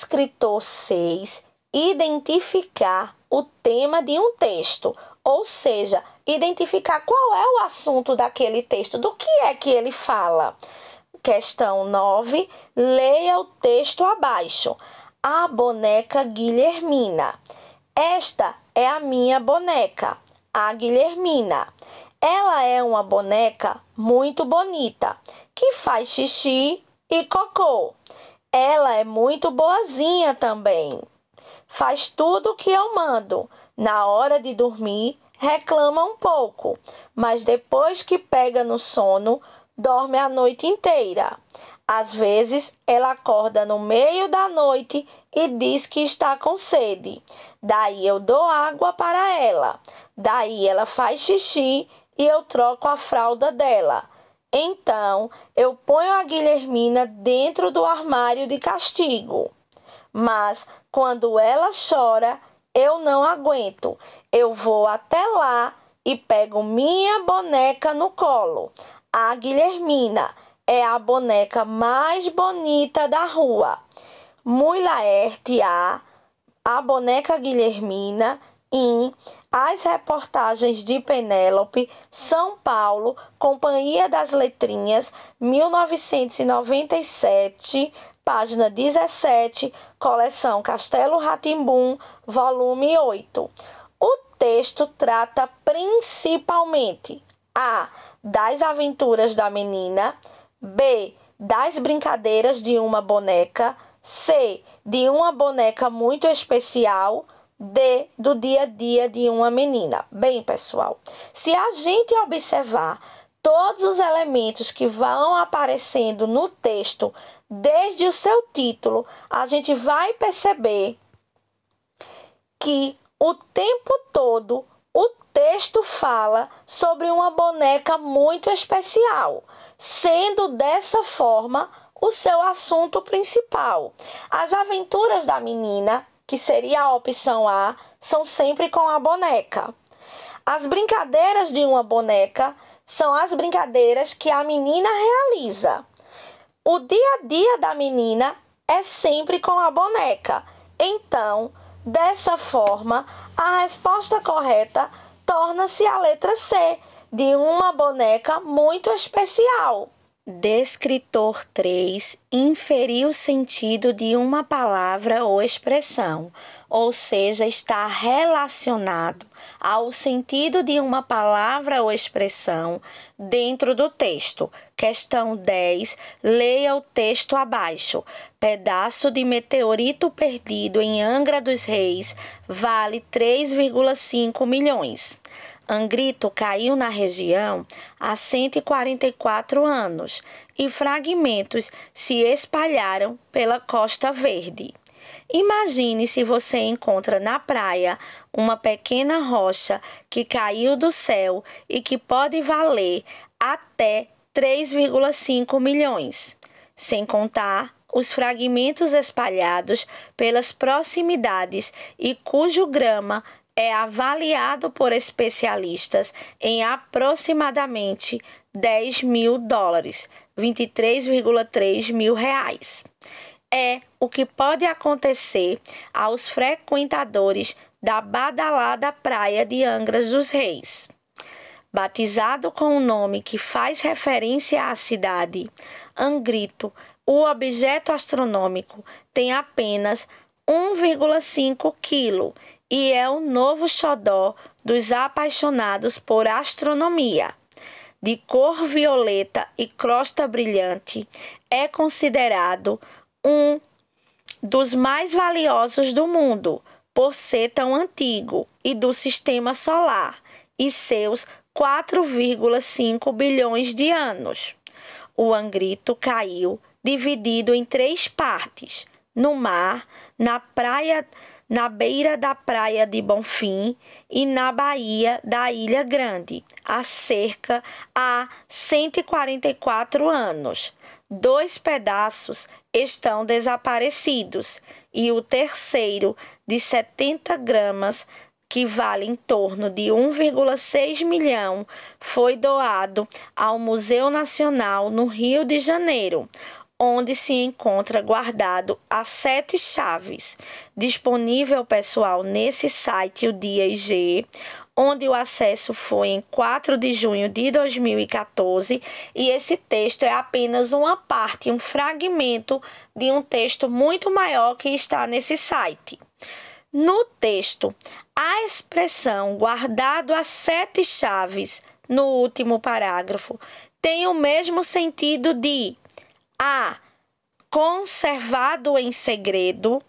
escritor 6 identificar o tema de um texto, ou seja, identificar qual é o assunto daquele texto, do que é que ele fala. Questão 9, leia o texto abaixo. A boneca Guilhermina. Esta é a minha boneca, a Guilhermina. Ela é uma boneca muito bonita que faz xixi e cocô. Ela é muito boazinha também. Faz tudo o que eu mando. Na hora de dormir, reclama um pouco, mas depois que pega no sono, dorme a noite inteira. Às vezes, ela acorda no meio da noite e diz que está com sede. Daí eu dou água para ela. Daí ela faz xixi e eu troco a fralda dela. Então eu ponho a Guilhermina dentro do armário de castigo. Mas quando ela chora, eu não aguento. Eu vou até lá e pego minha boneca no colo. A Guilhermina é a boneca mais bonita da rua. Muito laerte a a boneca Guilhermina e as reportagens de Penélope, São Paulo, Companhia das Letrinhas, 1997, página 17, coleção Castelo Ratimbum, volume 8. O texto trata principalmente a das aventuras da menina, b das brincadeiras de uma boneca, c de uma boneca muito especial, de, do dia a dia de uma menina. Bem, pessoal, se a gente observar todos os elementos que vão aparecendo no texto, desde o seu título, a gente vai perceber que o tempo todo o texto fala sobre uma boneca muito especial, sendo dessa forma o seu assunto principal. As aventuras da menina que seria a opção A, são sempre com a boneca. As brincadeiras de uma boneca são as brincadeiras que a menina realiza. O dia a dia da menina é sempre com a boneca. Então, dessa forma, a resposta correta torna-se a letra C, de uma boneca muito especial. Descritor 3 inferir o sentido de uma palavra ou expressão, ou seja, está relacionado ao sentido de uma palavra ou expressão dentro do texto. Questão 10. Leia o texto abaixo. Pedaço de meteorito perdido em Angra dos Reis vale 3,5 milhões. Angrito caiu na região há 144 anos e fragmentos se espalharam pela Costa Verde. Imagine se você encontra na praia uma pequena rocha que caiu do céu e que pode valer até 3,5 milhões, sem contar os fragmentos espalhados pelas proximidades e cujo grama é avaliado por especialistas em aproximadamente 10 mil dólares, 23,3 mil reais. É o que pode acontecer aos frequentadores da badalada praia de Angras dos Reis. Batizado com o um nome que faz referência à cidade, Angrito, o objeto astronômico, tem apenas 1,5 quilo e é o novo xodó dos apaixonados por astronomia. De cor violeta e crosta brilhante, é considerado um dos mais valiosos do mundo por ser tão antigo e do sistema solar e seus 4,5 bilhões de anos. O angrito caiu dividido em três partes: no mar, na praia na beira da praia de Bonfim e na Bahia da Ilha Grande, há cerca há 144 anos. Dois pedaços estão desaparecidos e o terceiro, de 70 gramas, que vale em torno de 1,6 milhão, foi doado ao Museu Nacional no Rio de Janeiro, onde se encontra guardado as sete chaves. Disponível, pessoal, nesse site, o Dia IG, onde o acesso foi em 4 de junho de 2014, e esse texto é apenas uma parte, um fragmento de um texto muito maior que está nesse site. No texto, a expressão guardado as sete chaves, no último parágrafo, tem o mesmo sentido de a. Conservado em segredo.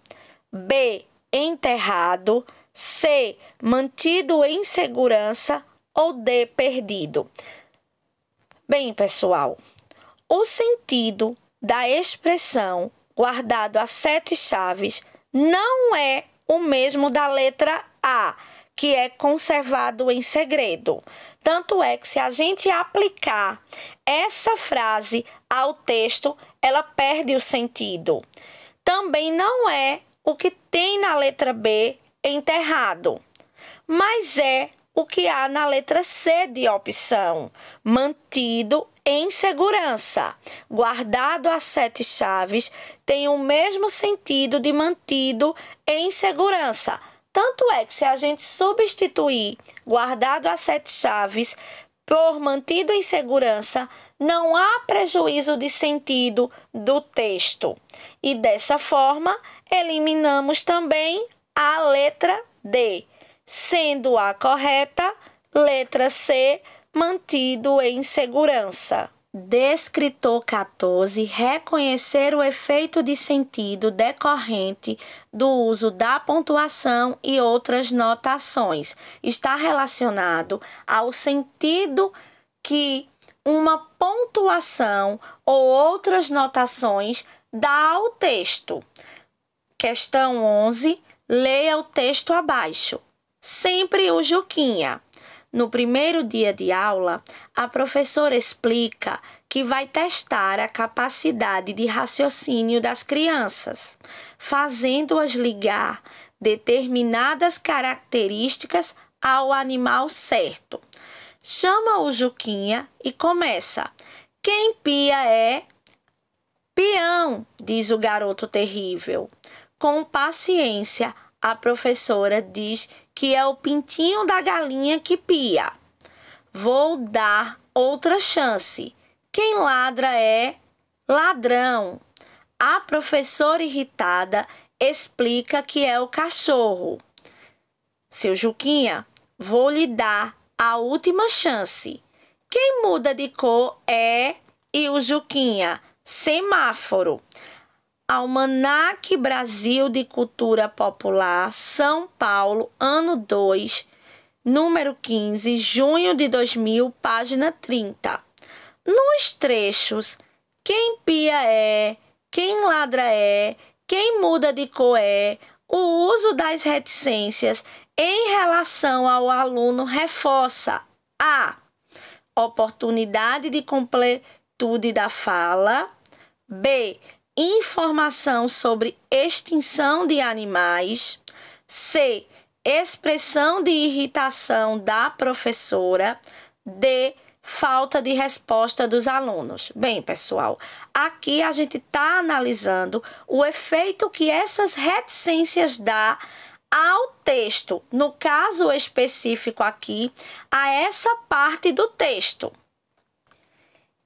B. Enterrado. C. Mantido em segurança. Ou D. Perdido. Bem, pessoal, o sentido da expressão guardado a sete chaves não é o mesmo da letra A que é conservado em segredo. Tanto é que se a gente aplicar essa frase ao texto, ela perde o sentido. Também não é o que tem na letra B enterrado, mas é o que há na letra C de opção, mantido em segurança. Guardado a sete chaves tem o mesmo sentido de mantido em segurança, tanto é que se a gente substituir guardado a sete chaves por mantido em segurança, não há prejuízo de sentido do texto. E dessa forma, eliminamos também a letra D, sendo a correta letra C mantido em segurança. Descritor 14 reconhecer o efeito de sentido decorrente do uso da pontuação e outras notações está relacionado ao sentido que uma pontuação ou outras notações dá ao texto. Questão 11, leia o texto abaixo. Sempre o Juquinha. No primeiro dia de aula, a professora explica que vai testar a capacidade de raciocínio das crianças, fazendo-as ligar determinadas características ao animal certo. Chama o Juquinha e começa. Quem pia é peão, diz o garoto terrível. Com paciência, a professora diz que é o pintinho da galinha que pia. Vou dar outra chance. Quem ladra é ladrão. A professora irritada explica que é o cachorro. Seu Juquinha, vou lhe dar a última chance. Quem muda de cor é e o Juquinha, semáforo. Almanac Brasil de Cultura Popular, São Paulo, ano 2, número 15, junho de 2000, página 30. Nos trechos Quem pia é, quem ladra é, quem muda de cor é, o uso das reticências em relação ao aluno reforça a oportunidade de completude da fala, b informação sobre extinção de animais. C. Expressão de irritação da professora. D. Falta de resposta dos alunos. Bem, pessoal, aqui a gente está analisando o efeito que essas reticências dá ao texto, no caso específico aqui, a essa parte do texto.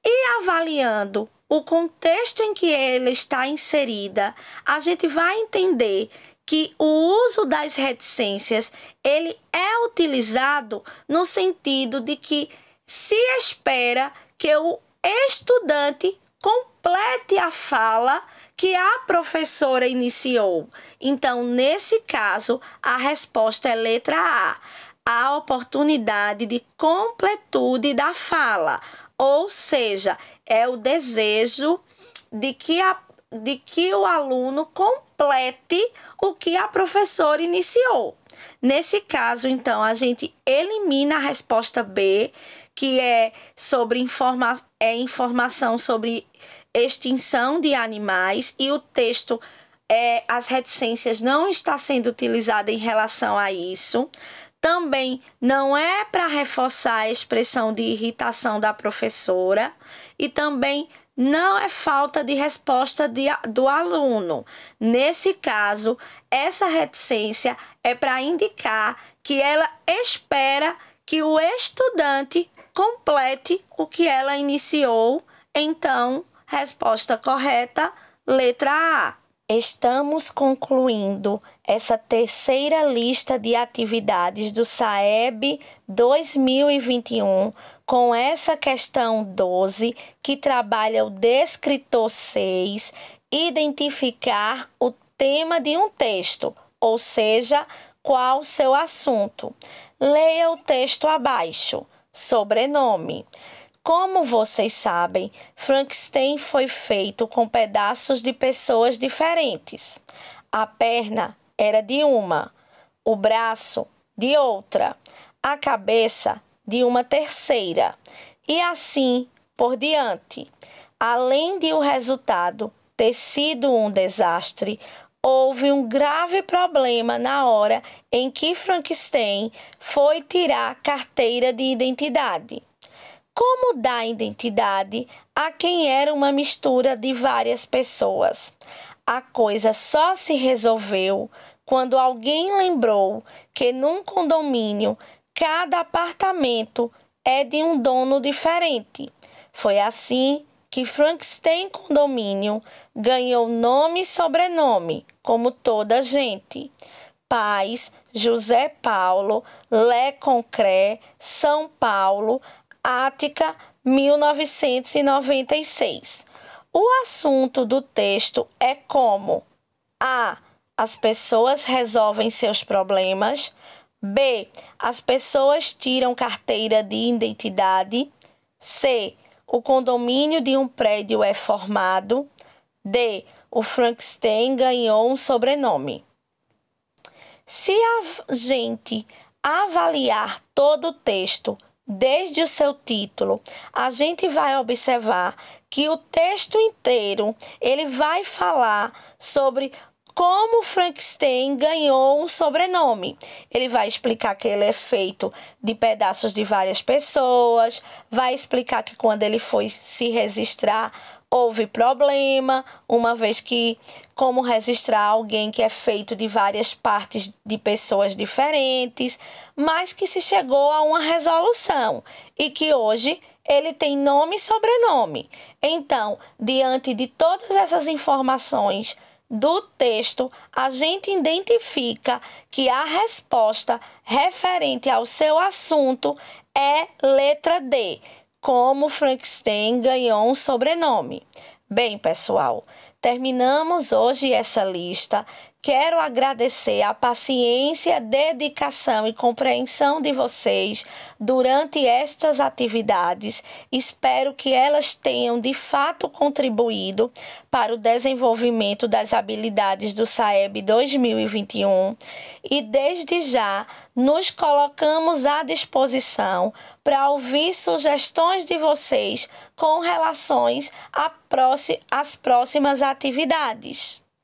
E avaliando o contexto em que ela está inserida, a gente vai entender que o uso das reticências ele é utilizado no sentido de que se espera que o estudante complete a fala que a professora iniciou. Então, nesse caso, a resposta é letra A. A oportunidade de completude da fala, ou seja, é o desejo de que, a, de que o aluno complete o que a professora iniciou. Nesse caso, então, a gente elimina a resposta B, que é sobre informa é informação sobre extinção de animais e o texto é, as reticências não está sendo utilizada em relação a isso também não é para reforçar a expressão de irritação da professora e também não é falta de resposta de, do aluno. Nesse caso, essa reticência é para indicar que ela espera que o estudante complete o que ela iniciou. Então, resposta correta, letra A. Estamos concluindo essa terceira lista de atividades do SAEB 2021 com essa questão 12, que trabalha o descritor 6, identificar o tema de um texto, ou seja, qual seu assunto. Leia o texto abaixo. Sobrenome. Como vocês sabem, Frankenstein foi feito com pedaços de pessoas diferentes. A perna era de uma, o braço de outra, a cabeça de uma terceira, e assim por diante. Além de o resultado ter sido um desastre, houve um grave problema na hora em que Frankenstein foi tirar carteira de identidade como dar identidade a quem era uma mistura de várias pessoas. A coisa só se resolveu quando alguém lembrou que num condomínio cada apartamento é de um dono diferente. Foi assim que Frankenstein Condomínio ganhou nome e sobrenome, como toda gente. Pais José Paulo, Lé Concré, São Paulo, Ática, 1996. O assunto do texto é como A. As pessoas resolvem seus problemas. B. As pessoas tiram carteira de identidade. C. O condomínio de um prédio é formado. D. O Frankenstein ganhou um sobrenome. Se a gente avaliar todo o texto desde o seu título, a gente vai observar que o texto inteiro ele vai falar sobre como Frankenstein ganhou um sobrenome. Ele vai explicar que ele é feito de pedaços de várias pessoas, vai explicar que quando ele foi se registrar houve problema, uma vez que como registrar alguém que é feito de várias partes de pessoas diferentes, mas que se chegou a uma resolução e que hoje ele tem nome e sobrenome. Então, diante de todas essas informações do texto, a gente identifica que a resposta referente ao seu assunto é letra D, como Frankenstein ganhou um sobrenome. Bem, pessoal, terminamos hoje essa lista Quero agradecer a paciência, dedicação e compreensão de vocês durante estas atividades. Espero que elas tenham de fato contribuído para o desenvolvimento das habilidades do SAEB 2021 e desde já nos colocamos à disposição para ouvir sugestões de vocês com relações às próximas atividades.